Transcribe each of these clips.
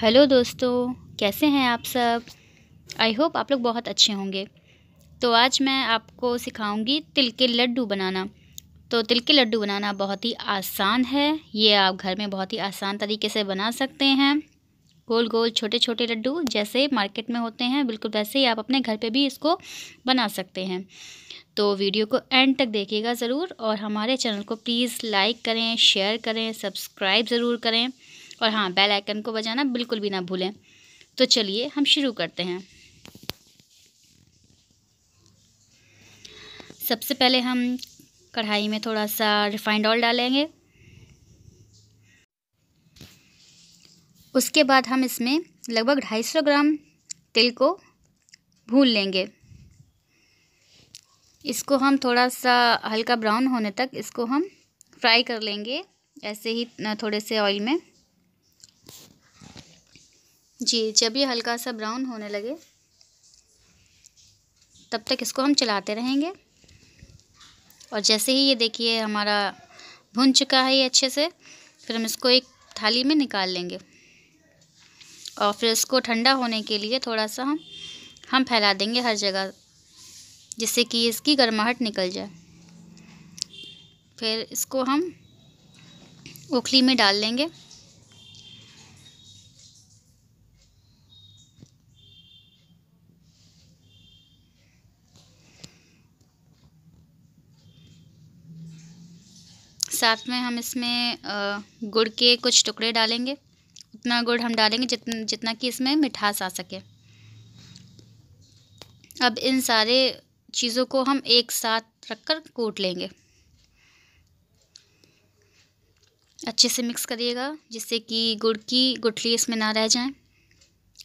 hello दोस्तों कैसे हैं आप सब आई होप आप लोग बहुत अच्छे होंगे तो आज मैं आपको सिखाऊंगी तिल के लड्डू बनाना तो तिल के लड्डू बनाना बहुत ही आसान है ये आप घर में बहुत ही आसान तरीके से बना सकते हैं गोल गोल छोटे छोटे लड्डू जैसे मार्केट में होते हैं बिल्कुल वैसे ही आप अपने घर पे भी इसको बना सकते हैं तो वीडियो को एंड तक देखिएगा ज़रूर और हमारे चैनल को प्लीज़ लाइक करें शेयर करें सब्सक्राइब ज़रूर करें और हाँ बेल आइकन को बजाना बिल्कुल भी ना भूलें तो चलिए हम शुरू करते हैं सबसे पहले हम कढ़ाई में थोड़ा सा रिफाइंड ऑयल डालेंगे उसके बाद हम इसमें लगभग ढाई सौ ग्राम तिल को भून लेंगे इसको हम थोड़ा सा हल्का ब्राउन होने तक इसको हम फ्राई कर लेंगे ऐसे ही थोड़े से ऑयल में जी जब ये हल्का सा ब्राउन होने लगे तब तक इसको हम चलाते रहेंगे और जैसे ही ये देखिए हमारा भुन चुका है ये अच्छे से फिर हम इसको एक थाली में निकाल लेंगे और फिर इसको ठंडा होने के लिए थोड़ा सा हम हम फैला देंगे हर जगह जिससे कि इसकी गर्माहट निकल जाए फिर इसको हम ओखली में डाल लेंगे साथ में हम इसमें गुड़ के कुछ टुकड़े डालेंगे उतना गुड़ हम डालेंगे जितना जितना कि इसमें मिठास आ सके अब इन सारे चीज़ों को हम एक साथ रख कर कूट लेंगे अच्छे से मिक्स करिएगा जिससे कि गुड़ की गुठली इसमें ना रह जाए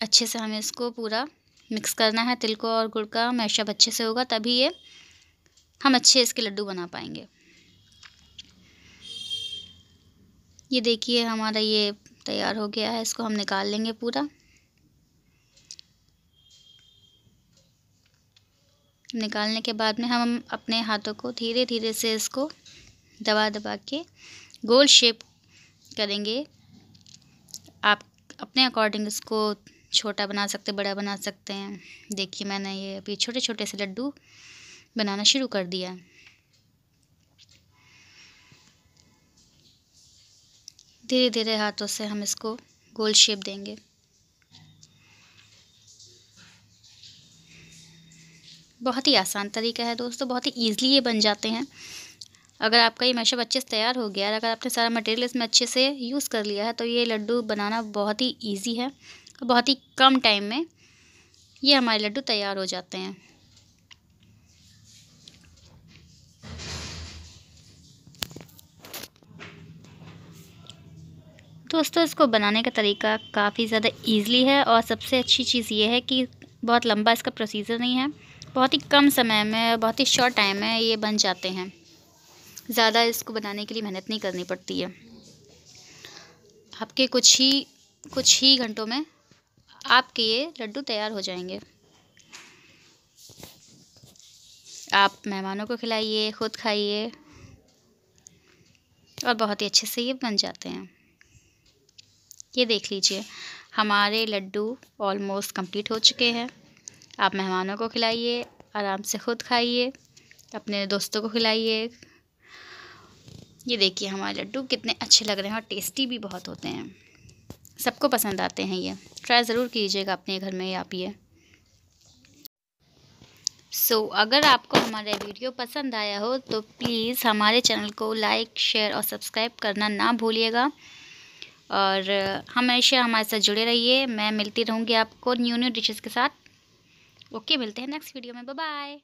अच्छे से हमें इसको पूरा मिक्स करना है तिल को और गुड़ का मैशअप अच्छे से होगा तभी ये हम अच्छे इसके लड्डू बना पाएंगे ये देखिए हमारा ये तैयार हो गया है इसको हम निकाल लेंगे पूरा निकालने के बाद में हम अपने हाथों को धीरे धीरे से इसको दबा दबा के गोल शेप करेंगे आप अपने अकॉर्डिंग इसको छोटा बना सकते बड़ा बना सकते हैं देखिए मैंने ये अभी छोटे छोटे से लड्डू बनाना शुरू कर दिया है धीरे धीरे हाथों से हम इसको गोल शेप देंगे बहुत ही आसान तरीका है दोस्तों बहुत ही ईजिली ये बन जाते हैं अगर आपका ये मैशअप अच्छे से तैयार हो गया है अगर आपने सारा मटेरियल इसमें अच्छे से यूज़ कर लिया है तो ये लड्डू बनाना बहुत ही ईजी है और बहुत ही कम टाइम में ये हमारे लड्डू तैयार हो जाते हैं दोस्तों इसको बनाने का तरीका काफ़ी ज़्यादा ईज़िली है और सबसे अच्छी चीज़ ये है कि बहुत लंबा इसका प्रोसीजर नहीं है बहुत ही कम समय में बहुत ही शॉर्ट टाइम में ये बन जाते हैं ज़्यादा इसको बनाने के लिए मेहनत नहीं करनी पड़ती है आपके कुछ ही कुछ ही घंटों में आपके ये लड्डू तैयार हो जाएंगे आप मेहमानों को खिलाइए खुद खाइए और बहुत ही अच्छे से ये बन जाते हैं ये देख लीजिए हमारे लड्डू ऑलमोस्ट कंप्लीट हो चुके हैं आप मेहमानों को खिलाइए आराम से खुद खाइए अपने दोस्तों को खिलाइए ये देखिए हमारे लड्डू कितने अच्छे लग रहे हैं और टेस्टी भी बहुत होते हैं सबको पसंद आते हैं ये ट्राई ज़रूर कीजिएगा अपने घर में आप ये सो so, अगर आपको हमारा वीडियो पसंद आया हो तो प्लीज़ हमारे चैनल को लाइक शेयर और सब्सक्राइब करना ना भूलिएगा और हमेशा हमारे साथ जुड़े रहिए मैं मिलती रहूँगी आपको न्यू न्यू डिशेज़ के साथ ओके मिलते हैं नेक्स्ट वीडियो में बाय